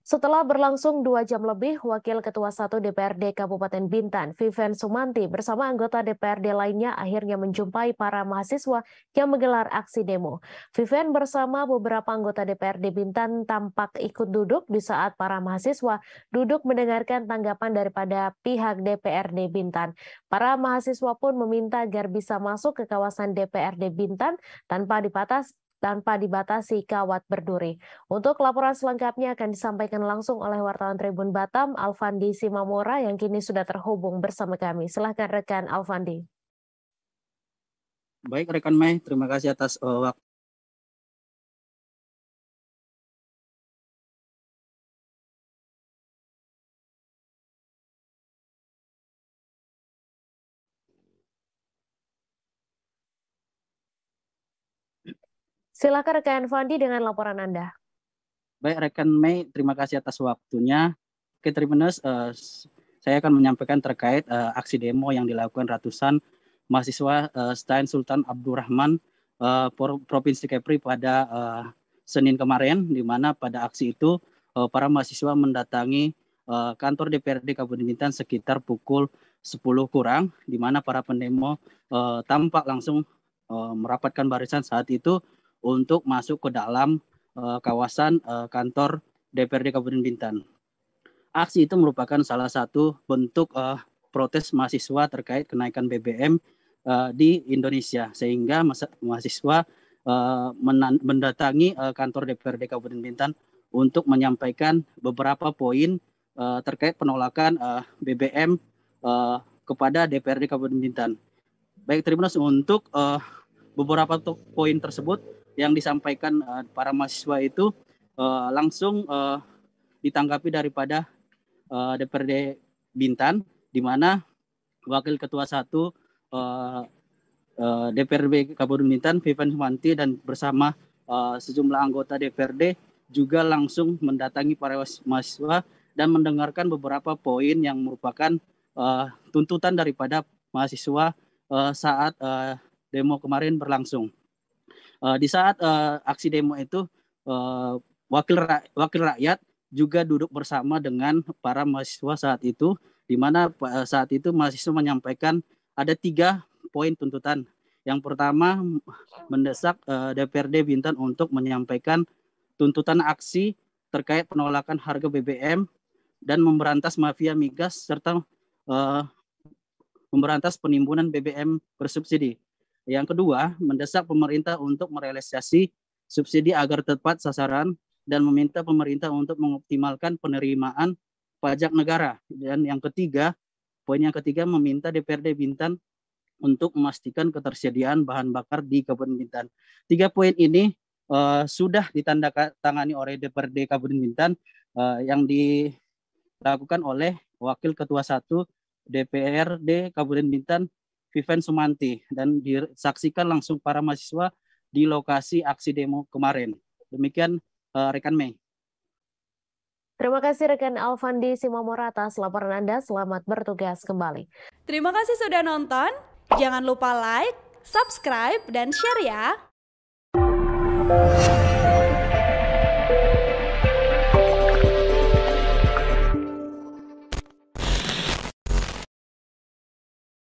Setelah berlangsung dua jam lebih, Wakil Ketua 1 DPRD Kabupaten Bintan, Viven Sumanti, bersama anggota DPRD lainnya akhirnya menjumpai para mahasiswa yang menggelar aksi demo. Viven bersama beberapa anggota DPRD Bintan tampak ikut duduk di saat para mahasiswa duduk mendengarkan tanggapan daripada pihak DPRD Bintan. Para mahasiswa pun meminta agar bisa masuk ke kawasan DPRD Bintan tanpa dipatas tanpa dibatasi kawat berduri. Untuk laporan selengkapnya akan disampaikan langsung oleh wartawan Tribun Batam, Alfandi Simamora yang kini sudah terhubung bersama kami. Silahkan rekan Alfandi. Baik rekan Mei, terima kasih atas uh, waktu Silakan rekan Fandi dengan laporan Anda. Baik rekan Mei, terima kasih atas waktunya. Oke Tribuners, eh, uh, saya akan menyampaikan terkait uh, aksi demo yang dilakukan ratusan mahasiswa uh, eh, Stein Sultan Abdurrahman uh, Provinsi Kepri pada uh, Senin kemarin, di mana pada aksi itu uh, para mahasiswa mendatangi uh, kantor DPRD Kabupaten Bintan sekitar pukul 10 kurang, di mana para pendemo uh, tampak langsung uh, merapatkan barisan saat itu untuk masuk ke dalam uh, kawasan uh, kantor DPRD Kabupaten Bintan. Aksi itu merupakan salah satu bentuk uh, protes mahasiswa terkait kenaikan BBM uh, di Indonesia sehingga mahasiswa uh, mendatangi uh, kantor DPRD Kabupaten Bintan untuk menyampaikan beberapa poin uh, terkait penolakan uh, BBM uh, kepada DPRD Kabupaten Bintan. Baik terima kasih untuk uh, beberapa poin tersebut yang disampaikan uh, para mahasiswa itu uh, langsung uh, ditanggapi daripada uh, DPRD Bintan di mana Wakil Ketua satu uh, uh, DPRB Kabupaten Bintan Vivan Humanti dan bersama uh, sejumlah anggota DPRD juga langsung mendatangi para mahasiswa dan mendengarkan beberapa poin yang merupakan uh, tuntutan daripada mahasiswa uh, saat uh, demo kemarin berlangsung. Uh, di saat uh, aksi demo itu uh, wakil ra wakil rakyat juga duduk bersama dengan para mahasiswa saat itu, di mana saat itu mahasiswa menyampaikan ada tiga poin tuntutan. Yang pertama mendesak uh, DPRD Bintan untuk menyampaikan tuntutan aksi terkait penolakan harga BBM dan memberantas mafia migas serta uh, memberantas penimbunan BBM bersubsidi. Yang kedua, mendesak pemerintah untuk merealisasi subsidi agar tepat sasaran dan meminta pemerintah untuk mengoptimalkan penerimaan pajak negara. Dan yang ketiga, poin yang ketiga meminta DPRD Bintan untuk memastikan ketersediaan bahan bakar di Kabupaten Bintan. Tiga poin ini uh, sudah ditandatangani oleh DPRD Kabupaten Bintan uh, yang dilakukan oleh Wakil Ketua 1 DPRD Kabupaten Bintan Vivian Sumanti dan disaksikan langsung para mahasiswa di lokasi aksi demo kemarin. Demikian uh, rekan Mei. Terima kasih rekan Alfandi Simamora atas laporan Anda. Selamat bertugas kembali. Terima kasih sudah nonton. Jangan lupa like, subscribe, dan share ya.